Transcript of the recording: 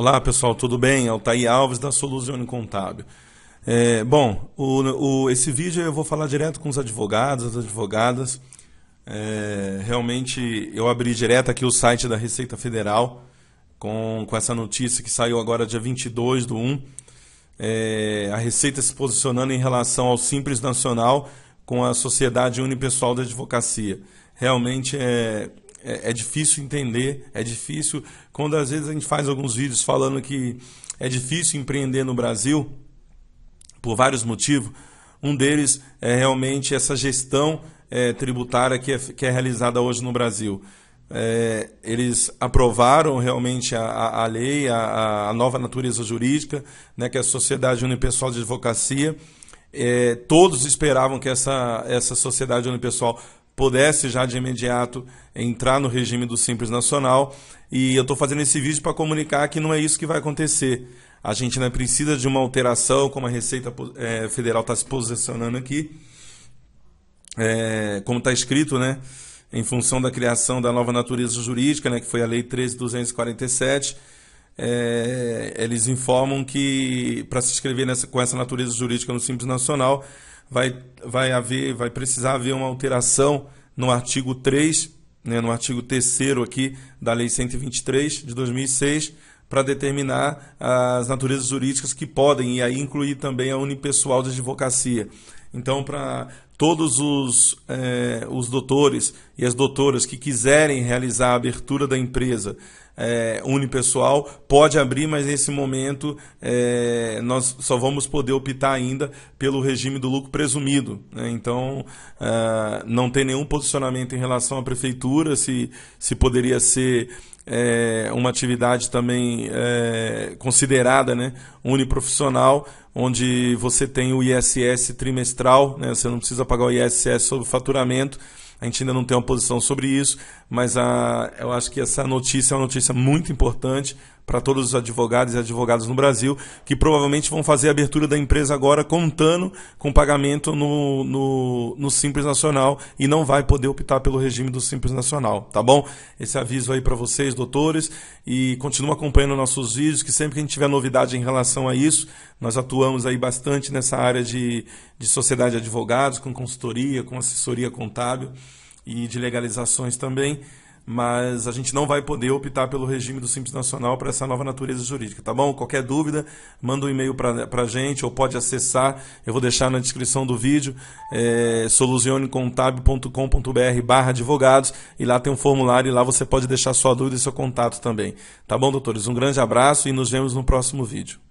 Olá pessoal, tudo bem? Altair Alves da Solusione Contábil. É, bom, o, o, esse vídeo eu vou falar direto com os advogados, as advogadas. É, realmente eu abri direto aqui o site da Receita Federal com, com essa notícia que saiu agora dia 22 do 1. É, a Receita se posicionando em relação ao Simples Nacional com a Sociedade Unipessoal da Advocacia. Realmente é é, é, difícil entender, é difícil. Quando às vezes a gente faz alguns vídeos falando que é difícil empreender no Brasil, por vários motivos, um deles é realmente essa gestão é, tributária que é, que é realizada hoje no Brasil. É, eles aprovaram realmente a, a lei, a, a, nova natureza jurídica, né, que é a Sociedade Unipessoal de Advocacia. É, todos esperavam que essa, essa Sociedade Unipessoal pudesse já de imediato entrar no regime do Simples Nacional. E eu estou fazendo esse vídeo para comunicar que não é isso que vai acontecer. A gente né, precisa de uma alteração, como a Receita é, Federal está se posicionando aqui, é, como está escrito, né, em função da criação da nova natureza jurídica, né, que foi a Lei 13.247. É, eles informam que para se inscrever nessa, com essa natureza jurídica no Simples Nacional, vai, vai, haver, vai precisar haver uma alteração no artigo 3, né, no artigo 3 aqui da Lei 123 de 2006, para determinar as naturezas jurídicas que podem, e aí incluir também a unipessoal de advocacia. Então, para todos os, é, os doutores e as doutoras que quiserem realizar a abertura da empresa é, unipessoal, pode abrir, mas nesse momento é, nós só vamos poder optar ainda pelo regime do lucro presumido. Né? Então, não tem nenhum posicionamento em relação à prefeitura, se, se poderia ser é uma atividade também é, considerada né, uniprofissional, onde você tem o ISS trimestral, né, você não precisa pagar o ISS sobre o faturamento. A gente ainda não tem uma posição sobre isso, mas a, eu acho que essa notícia é uma notícia muito importante para todos os advogados e advogadas no Brasil, que provavelmente vão fazer a abertura da empresa agora contando com pagamento no, no, no Simples Nacional e não vai poder optar pelo regime do Simples Nacional, tá bom? Esse aviso aí para vocês doutores, e continua acompanhando nossos vídeos, que sempre que a gente tiver novidade em relação a isso, nós atuamos aí bastante nessa área de, de sociedade de advogados, com consultoria, com assessoria contábil e de legalizações também mas a gente não vai poder optar pelo regime do Simples Nacional para essa nova natureza jurídica, tá bom? Qualquer dúvida, manda um e-mail para a gente ou pode acessar, eu vou deixar na descrição do vídeo, é, solucionecontab.com.br barra advogados e lá tem um formulário e lá você pode deixar sua dúvida e seu contato também. Tá bom, doutores? Um grande abraço e nos vemos no próximo vídeo.